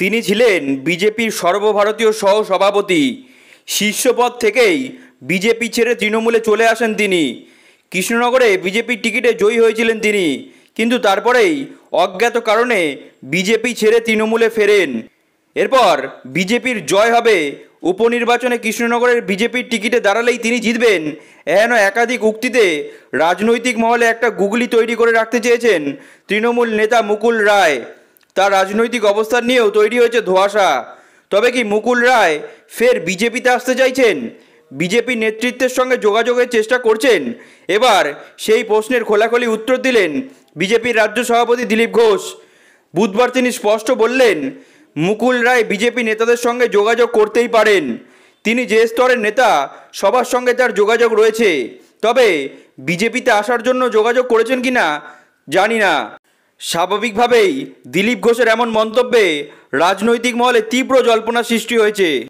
তিনি ছিলেন বিজেপির সর্বভারতীয় সহসভাপতি শীর্ষপদ থেকেই বিজেপি ছেড়ে তৃণমূলে চলে আসেন তিনি কৃষ্ণনগরে বিজেপির টিকিটে জয়ী হয়েছিলেন তিনি কিন্তু তারপরেই অজ্ঞাত কারণে বিজেপি ছেড়ে তৃণমূলে ফেরেন এরপর বিজেপির জয় হবে উপনির্বাচনে কৃষ্ণনগরের বিজেপির টিকিটে দাঁড়ালেই তিনি জিতবেন এহেন একাধিক উক্তিতে রাজনৈতিক মহলে একটা গুগলি তৈরি করে রাখতে চেয়েছেন তৃণমূল নেতা মুকুল রায় তার রাজনৈতিক অবস্থান নিয়েও তৈরি হয়েছে ধোয়াশা তবে কি মুকুল রায় ফের বিজেপিতে আসতে চাইছেন বিজেপি নেতৃত্বের সঙ্গে যোগাযোগের চেষ্টা করছেন এবার সেই প্রশ্নের খোলাখুলি উত্তর দিলেন বিজেপির রাজ্য সভাপতি দিলীপ ঘোষ বুধবার তিনি স্পষ্ট বললেন মুকুল রায় বিজেপি নেতাদের সঙ্গে যোগাযোগ করতেই পারেন তিনি যে স্তরের নেতা সবার সঙ্গে তার যোগাযোগ রয়েছে তবে বিজেপিতে আসার জন্য যোগাযোগ করেছেন কি না জানি না স্বাভাবিকভাবেই দিলীপ ঘোষের এমন মন্তব্যে রাজনৈতিক মহলে তীব্র জল্পনা সৃষ্টি হয়েছে